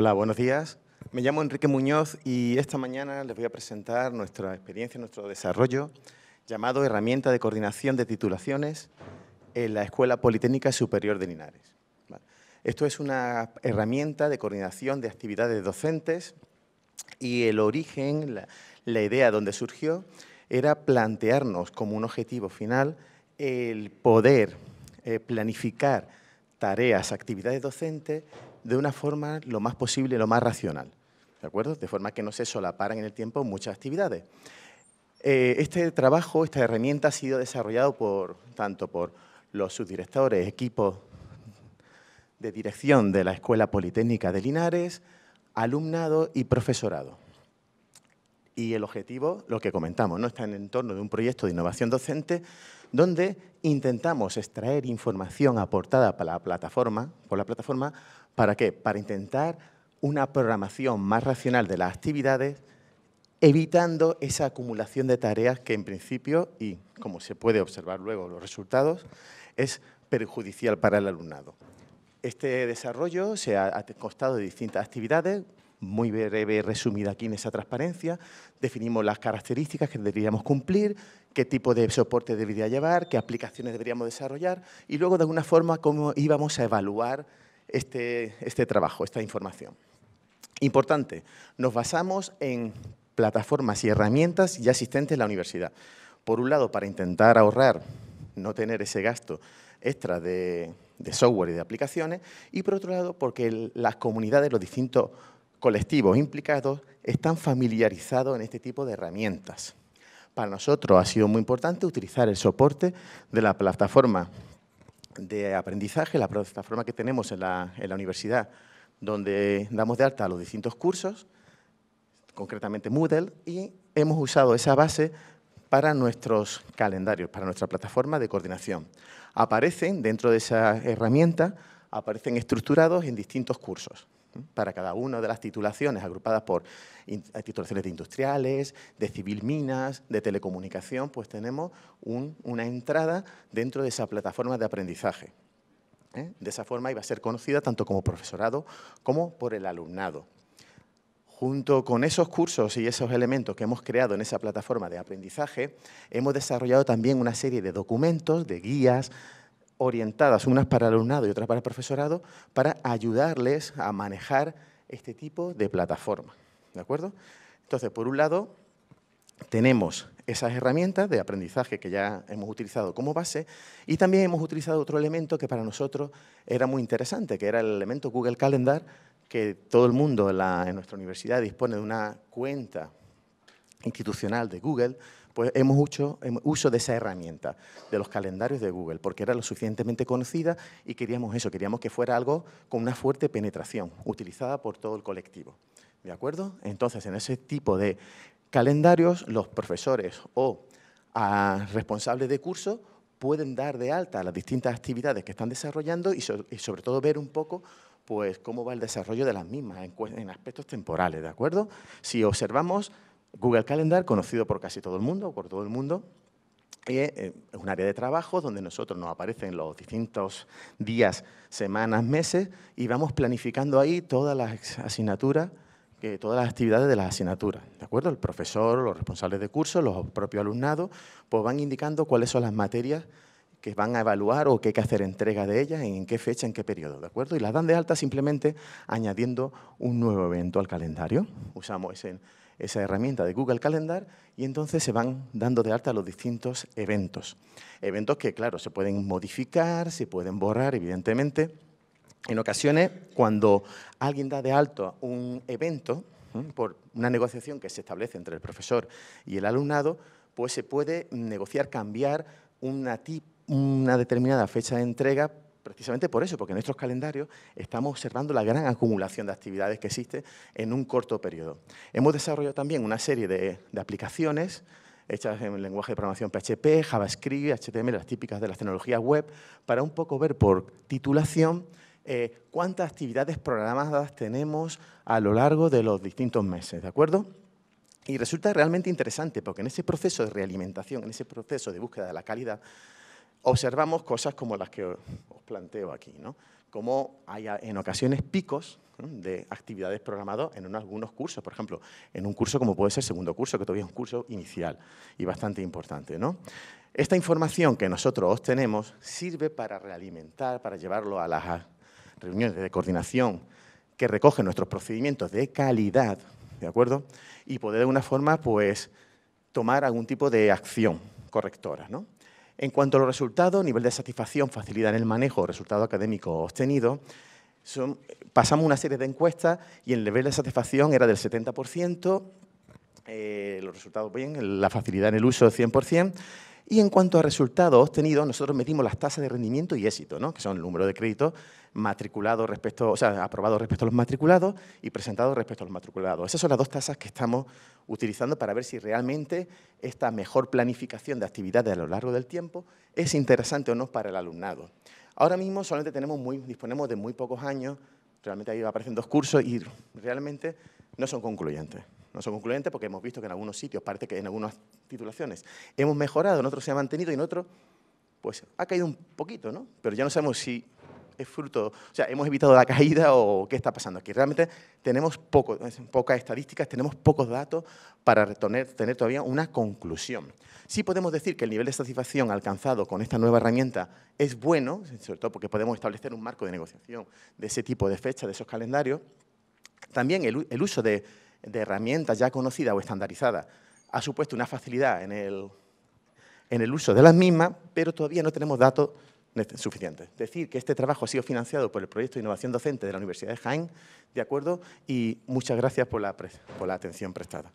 Hola, buenos días. Me llamo Enrique Muñoz y esta mañana les voy a presentar nuestra experiencia, nuestro desarrollo llamado Herramienta de Coordinación de Titulaciones en la Escuela Politécnica Superior de Linares. Esto es una herramienta de coordinación de actividades docentes y el origen, la, idea donde surgió, era plantearnos como un objetivo final el poder eh, planificar tareas, actividades docentes de una forma lo más posible, lo más racional, ¿de acuerdo? De forma que no se solaparan en el tiempo muchas actividades. Eh, este trabajo, esta herramienta ha sido desarrollado por, tanto por los subdirectores, equipos de dirección de la Escuela Politécnica de Linares, alumnado y profesorado. Y el objetivo, lo que comentamos, ¿no? está en el entorno de un proyecto de innovación docente donde intentamos extraer información aportada la plataforma, por la plataforma ¿para qué? Para intentar una programación más racional de las actividades, evitando esa acumulación de tareas que en principio, y como se puede observar luego los resultados, es perjudicial para el alumnado. Este desarrollo se ha costado de distintas actividades, muy breve resumida aquí en esa transparencia. Definimos las características que deberíamos cumplir, qué tipo de soporte debería llevar, qué aplicaciones deberíamos desarrollar y luego de alguna forma cómo íbamos a evaluar este, este trabajo, esta información. Importante, nos basamos en plataformas y herramientas ya existentes en la universidad. Por un lado, para intentar ahorrar, no tener ese gasto extra de, software y de aplicaciones, y por otro lado, porque las comunidades, los distintos colectivos implicados están familiarizados en este tipo de herramientas. Para nosotros ha sido muy importante utilizar el soporte de la plataforma de aprendizaje, la plataforma que tenemos en la, universidad, donde damos de alta los distintos cursos, concretamente Moodle, y hemos usado esa base para nuestros calendarios, para nuestra plataforma de coordinación. Aparecen dentro de esa herramienta, aparecen estructurados en distintos cursos para cada una de las titulaciones agrupadas por titulaciones industriales, de civil minas, de telecomunicación, pues tenemos una entrada dentro de esa plataforma de aprendizaje. ¿eh? De esa forma iba a ser conocida tanto como profesorado como por el alumnado. Junto con esos cursos y esos elementos que hemos creado en esa plataforma de aprendizaje, hemos desarrollado también una serie de documentos, de guías, orientadas, unas para alumnado y otras para profesorado, para ayudarles a manejar este tipo de plataforma. ¿De acuerdo? Entonces, por un lado, tenemos esas herramientas de aprendizaje que ya hemos utilizado como base y también hemos utilizado otro elemento que para nosotros era muy interesante, que era el elemento Google Calendar, que todo el mundo en nuestra universidad dispone de una cuenta institucional de Google pues hemos hecho uso de esa herramienta, de los calendarios de Google, porque era lo suficientemente conocida y queríamos eso, queríamos que fuera algo con una fuerte penetración, utilizada por todo el colectivo. ¿De acuerdo? Entonces, en ese tipo de calendarios, los profesores o ah, responsables de curso pueden dar de alta las distintas actividades que están desarrollando y, sobre todo ver un poco pues cómo va el desarrollo de las mismas en, en aspectos temporales, ¿de acuerdo? Si observamos Google Calendar, conocido por casi todo el mundo, por todo el mundo, eh, es un área de trabajo donde nosotros nos aparecen los distintos días, semanas, meses y vamos planificando ahí todas las asignaturas, todas las actividades de las asignaturas. ¿De acuerdo? El profesor, los responsables de curso, los propios alumnados, pues van indicando cuáles son las materias que van a evaluar o qué hay que hacer entrega de ellas, en qué fecha, en qué periodo, ¿de acuerdo? Y las dan de alta simplemente añadiendo un nuevo evento al calendario. Usamos ese esa herramienta de Google Calendar y entonces se van dando de alta los distintos eventos. Eventos que, claro, se pueden modificar, se pueden borrar, evidentemente. En ocasiones, cuando alguien da de alto un evento, ¿eh? por una negociación que se establece entre el profesor y el alumnado, pues se puede negociar, cambiar una, una determinada fecha de entrega precisamente por eso, porque en nuestros calendarios estamos observando la gran acumulación de actividades que existe en un corto periodo. Hemos desarrollado también una serie de, aplicaciones hechas en lenguaje de programación PHP, JavaScript, HTML, las típicas de las tecnologías web, para un poco ver por titulación eh, cuántas actividades programadas tenemos a lo largo de los distintos meses, ¿de acuerdo? Y resulta realmente interesante porque en ese proceso de realimentación, en ese proceso de búsqueda de la calidad, observamos cosas como las que os planteo aquí, ¿no? Como hay en ocasiones picos de actividades programadas en algunos cursos, por ejemplo, en un curso como puede ser segundo curso, que todavía es un curso inicial y bastante importante, ¿no? Esta información que nosotros obtenemos sirve para realimentar, para llevarlo a las reuniones de coordinación que recogen nuestros procedimientos de calidad, ¿de acuerdo? Y poder de alguna forma, pues, tomar algún tipo de acción correctora, ¿no? En cuanto a los resultados, nivel de satisfacción, facilidad en el manejo, resultado académico obtenido, pasamos una serie de encuestas y el nivel de satisfacción era del 70%, eh, los resultados bien, la facilidad en el uso del 100%, y en cuanto a resultados obtenidos, nosotros medimos las tasas de rendimiento y éxito, ¿no? que son el número de créditos matriculados respecto, o sea, respecto a los matriculados y presentados respecto a los matriculados. Esas son las dos tasas que estamos utilizando para ver si realmente esta mejor planificación de actividades a lo largo del tiempo es interesante o no para el alumnado. Ahora mismo solamente tenemos disponemos de muy pocos años, realmente ahí aparecen dos cursos y realmente no son concluyentes. No son concluyentes porque hemos visto que en algunos sitios, parece que en algunas titulaciones hemos mejorado, en otros se ha mantenido y en otros pues ha caído un poquito, ¿no? Pero ya no sabemos si es fruto, o hemos evitado la caída o qué está pasando aquí. Realmente tenemos poco, pocas estadísticas, tenemos pocos datos para tener, todavía una conclusión. Sí podemos decir que el nivel de satisfacción alcanzado con esta nueva herramienta es bueno, sobre todo porque podemos establecer un marco de negociación de ese tipo de fecha, de esos calendarios. También el, uso de, herramientas ya conocidas o estandarizadas ha supuesto una facilidad en el, en el uso de las mismas, pero todavía no tenemos datos suficiente. Decir que este trabajo ha sido financiado por el proyecto de innovación docente de la Universidad de Jaén, de acuerdo, y muchas gracias por la atención prestada.